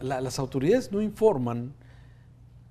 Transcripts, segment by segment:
las autoridades no informan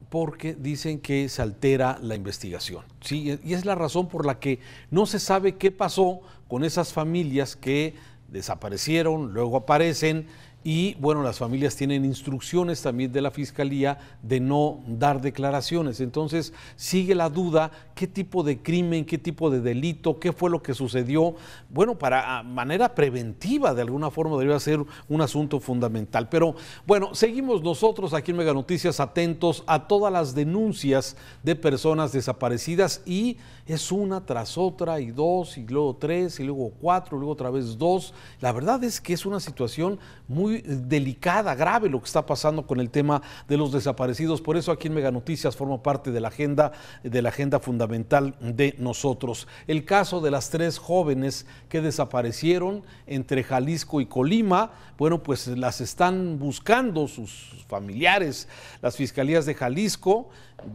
porque dicen que se altera la investigación. Y es la razón por la que no se sabe qué pasó con esas familias que desaparecieron, luego aparecen y bueno, las familias tienen instrucciones también de la Fiscalía de no dar declaraciones. Entonces sigue la duda, qué tipo de crimen, qué tipo de delito, qué fue lo que sucedió. Bueno, para ah, manera preventiva de alguna forma debería ser un asunto fundamental. Pero bueno, seguimos nosotros aquí en Mega Noticias atentos a todas las denuncias de personas desaparecidas y es una tras otra y dos y luego tres y luego cuatro, y luego otra vez dos. La verdad es que es una situación muy delicada, grave lo que está pasando con el tema de los desaparecidos. Por eso aquí en Mega Noticias forma parte de la agenda, de la agenda fundamental de nosotros. El caso de las tres jóvenes que desaparecieron entre Jalisco y Colima, bueno, pues las están buscando sus familiares, las fiscalías de Jalisco,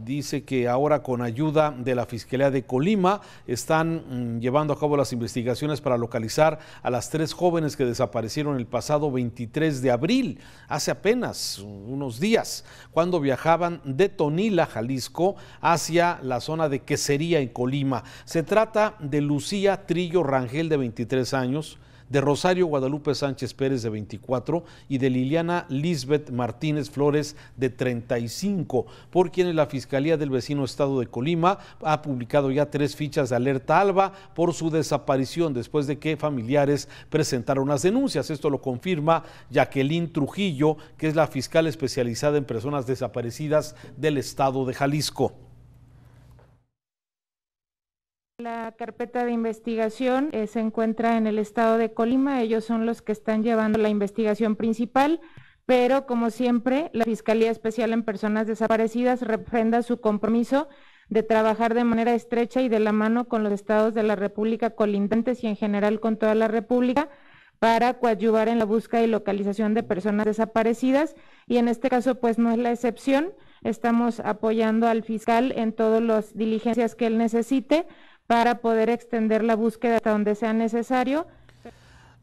dice que ahora con ayuda de la Fiscalía de Colima están mm, llevando a cabo las investigaciones para localizar a las tres jóvenes que desaparecieron el pasado 23 de abril, hace apenas unos días, cuando viajaban de Tonila, Jalisco, hacia la zona de Quesería, en Colima. Se trata de Lucía Trillo Rangel, de 23 años, de Rosario Guadalupe Sánchez Pérez de 24 y de Liliana Lisbeth Martínez Flores de 35, por quienes la Fiscalía del vecino estado de Colima ha publicado ya tres fichas de alerta alba por su desaparición después de que familiares presentaron las denuncias. Esto lo confirma Jacqueline Trujillo, que es la fiscal especializada en personas desaparecidas del estado de Jalisco. La carpeta de investigación eh, se encuentra en el estado de Colima. Ellos son los que están llevando la investigación principal, pero como siempre, la Fiscalía Especial en Personas Desaparecidas refrenda su compromiso de trabajar de manera estrecha y de la mano con los estados de la República colindantes y en general con toda la República para coadyuvar en la búsqueda y localización de personas desaparecidas y en este caso pues no es la excepción. Estamos apoyando al fiscal en todas las diligencias que él necesite para poder extender la búsqueda hasta donde sea necesario.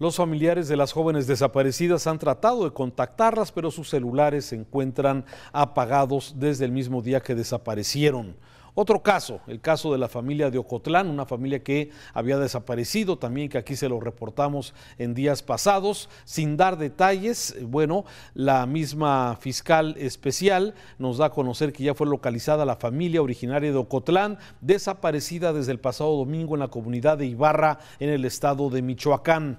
Los familiares de las jóvenes desaparecidas han tratado de contactarlas, pero sus celulares se encuentran apagados desde el mismo día que desaparecieron. Otro caso, el caso de la familia de Ocotlán, una familia que había desaparecido también, que aquí se lo reportamos en días pasados, sin dar detalles. Eh, bueno, la misma fiscal especial nos da a conocer que ya fue localizada la familia originaria de Ocotlán, desaparecida desde el pasado domingo en la comunidad de Ibarra, en el estado de Michoacán.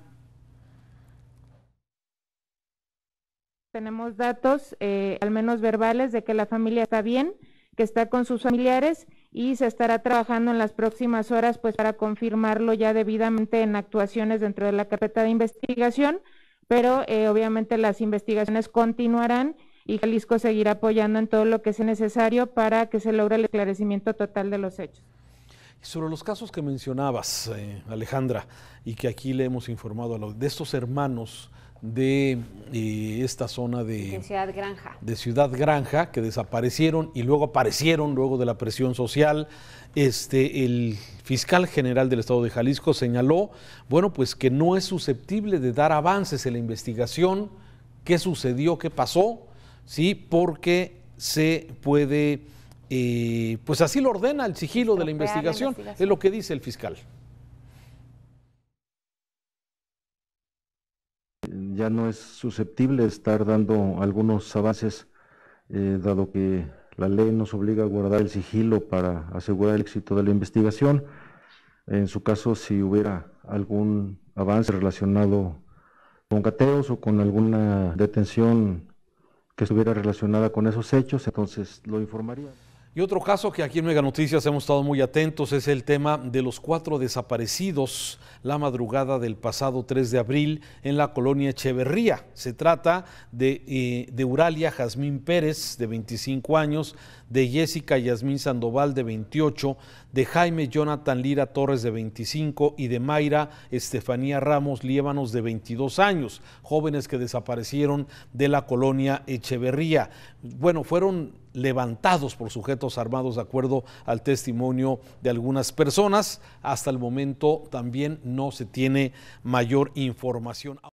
Tenemos datos, eh, al menos verbales, de que la familia está bien que está con sus familiares y se estará trabajando en las próximas horas pues para confirmarlo ya debidamente en actuaciones dentro de la carpeta de investigación, pero eh, obviamente las investigaciones continuarán y Jalisco seguirá apoyando en todo lo que sea necesario para que se logre el esclarecimiento total de los hechos. Sobre los casos que mencionabas, eh, Alejandra, y que aquí le hemos informado a los, de estos hermanos de eh, esta zona de, Ciudad Granja. De Ciudad Granja, que desaparecieron y luego aparecieron luego de la presión social. Este, el fiscal general del Estado de Jalisco señaló, bueno, pues que no es susceptible de dar avances en la investigación, qué sucedió, qué pasó, sí, porque se puede, eh, pues así lo ordena el sigilo de la investigación, es lo que dice el fiscal. ya no es susceptible estar dando algunos avances, eh, dado que la ley nos obliga a guardar el sigilo para asegurar el éxito de la investigación. En su caso, si hubiera algún avance relacionado con cateos o con alguna detención que estuviera relacionada con esos hechos, entonces lo informaría. Y otro caso que aquí en Mega Noticias hemos estado muy atentos es el tema de los cuatro desaparecidos la madrugada del pasado 3 de abril en la colonia Echeverría. Se trata de, eh, de Euralia Jazmín Pérez, de 25 años, de Jessica Yasmín Sandoval, de 28, de Jaime Jonathan Lira Torres de 25 y de Mayra Estefanía Ramos Liévanos de 22 años, jóvenes que desaparecieron de la colonia Echeverría. Bueno, fueron levantados por sujetos armados de acuerdo al testimonio de algunas personas. Hasta el momento también no se tiene mayor información.